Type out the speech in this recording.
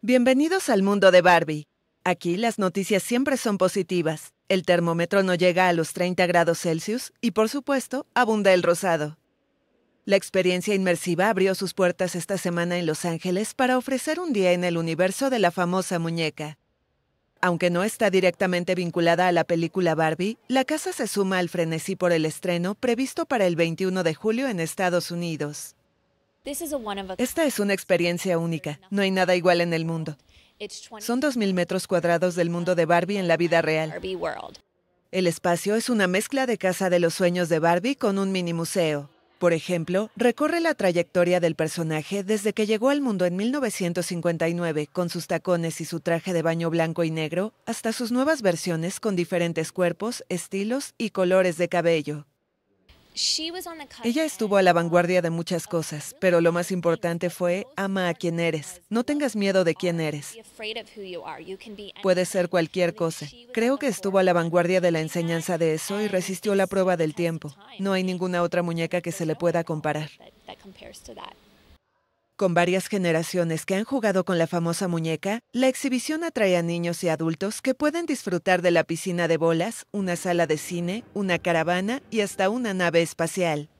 Bienvenidos al mundo de Barbie. Aquí las noticias siempre son positivas. El termómetro no llega a los 30 grados Celsius y por supuesto abunda el rosado. La experiencia inmersiva abrió sus puertas esta semana en Los Ángeles para ofrecer un día en el universo de la famosa muñeca. Aunque no está directamente vinculada a la película Barbie, la casa se suma al frenesí por el estreno previsto para el 21 de julio en Estados Unidos. Esta es una experiencia única. No hay nada igual en el mundo. Son 2.000 metros cuadrados del mundo de Barbie en la vida real. El espacio es una mezcla de casa de los sueños de Barbie con un mini museo. Por ejemplo, recorre la trayectoria del personaje desde que llegó al mundo en 1959 con sus tacones y su traje de baño blanco y negro, hasta sus nuevas versiones con diferentes cuerpos, estilos y colores de cabello. Ella estuvo a la vanguardia de muchas cosas, pero lo más importante fue ama a quien eres. No tengas miedo de quién eres. Puede ser cualquier cosa. Creo que estuvo a la vanguardia de la enseñanza de eso y resistió la prueba del tiempo. No hay ninguna otra muñeca que se le pueda comparar. Con varias generaciones que han jugado con la famosa muñeca, la exhibición atrae a niños y adultos que pueden disfrutar de la piscina de bolas, una sala de cine, una caravana y hasta una nave espacial.